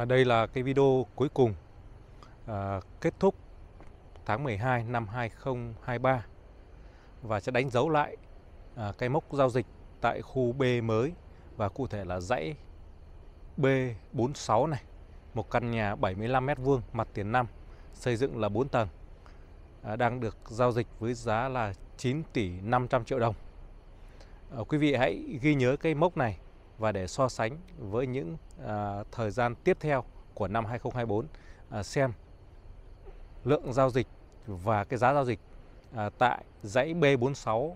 và Đây là cái video cuối cùng à, kết thúc tháng 12 năm 2023 và sẽ đánh dấu lại à, cái mốc giao dịch tại khu B mới và cụ thể là dãy B46 này, một căn nhà 75 m vuông mặt tiền 5, xây dựng là 4 tầng. À, đang được giao dịch với giá là 9 tỷ 500 triệu đồng. À, quý vị hãy ghi nhớ cái mốc này và để so sánh với những à, thời gian tiếp theo của năm 2024 à, xem lượng giao dịch và cái giá giao dịch à, tại dãy B46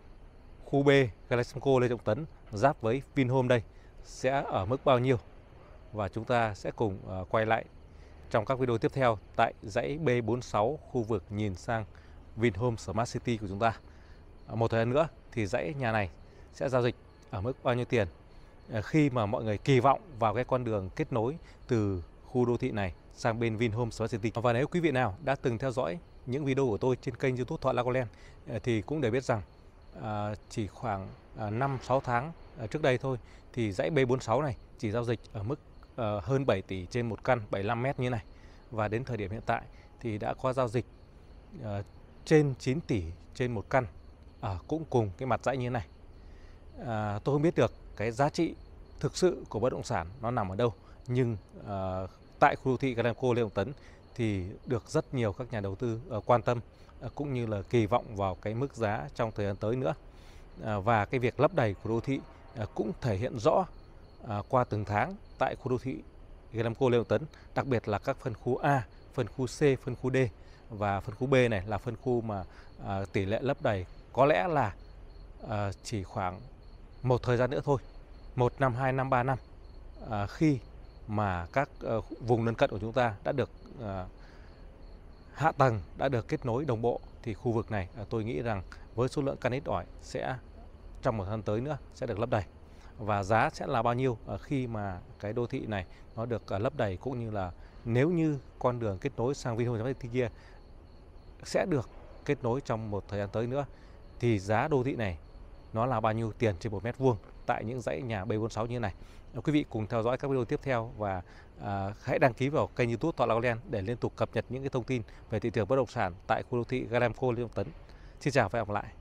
khu B Galaximco Lê Trọng Tấn giáp với Vinhome đây sẽ ở mức bao nhiêu và chúng ta sẽ cùng à, quay lại trong các video tiếp theo tại dãy B46 khu vực nhìn sang Vinhome Smart City của chúng ta. À, một thời gian nữa thì dãy nhà này sẽ giao dịch ở mức bao nhiêu tiền Ờ, khi mà mọi người kỳ vọng vào cái con đường kết nối từ khu đô thị này sang bên Vinhome Smart City. Và nếu quý vị nào đã từng theo dõi những video của tôi trên kênh YouTube Thuận Lagoland ờ, thì cũng để biết rằng ờ, chỉ khoảng 5-6 tháng trước đây thôi thì dãy B46 này chỉ giao dịch ở mức hơn 7 tỷ trên một căn 75 mét như này và đến thời điểm hiện tại thì đã có giao dịch trên 9 tỷ trên một căn ở cũng cùng cái mặt dãy như này. À, tôi không biết được cái giá trị thực sự của bất động sản nó nằm ở đâu nhưng à, tại khu đô thị Granco Lê Hồng Tấn thì được rất nhiều các nhà đầu tư à, quan tâm à, cũng như là kỳ vọng vào cái mức giá trong thời gian tới nữa à, và cái việc lấp đầy của đô thị à, cũng thể hiện rõ à, qua từng tháng tại khu đô thị Granco Lê Hồng Tấn đặc biệt là các phân khu A, phân khu C, phân khu D và phân khu B này là phân khu mà à, tỷ lệ lấp đầy có lẽ là à, chỉ khoảng một thời gian nữa thôi, một năm, hai năm, ba năm à, khi mà các à, vùng lân cận của chúng ta đã được à, hạ tầng đã được kết nối đồng bộ thì khu vực này à, tôi nghĩ rằng với số lượng căn ít ỏi sẽ trong một tháng tới nữa sẽ được lấp đầy và giá sẽ là bao nhiêu khi mà cái đô thị này nó được lấp đầy cũng như là nếu như con đường kết nối sang Vinhome kia sẽ được kết nối trong một thời gian tới nữa thì giá đô thị này nó là bao nhiêu tiền trên một mét vuông tại những dãy nhà B46 như thế này. Quý vị cùng theo dõi các video tiếp theo và à, hãy đăng ký vào kênh YouTube Tọa Lạc Len để liên tục cập nhật những cái thông tin về thị trường bất động sản tại khu đô thị Galemco Liên Tấn. Xin chào và hẹn gặp lại.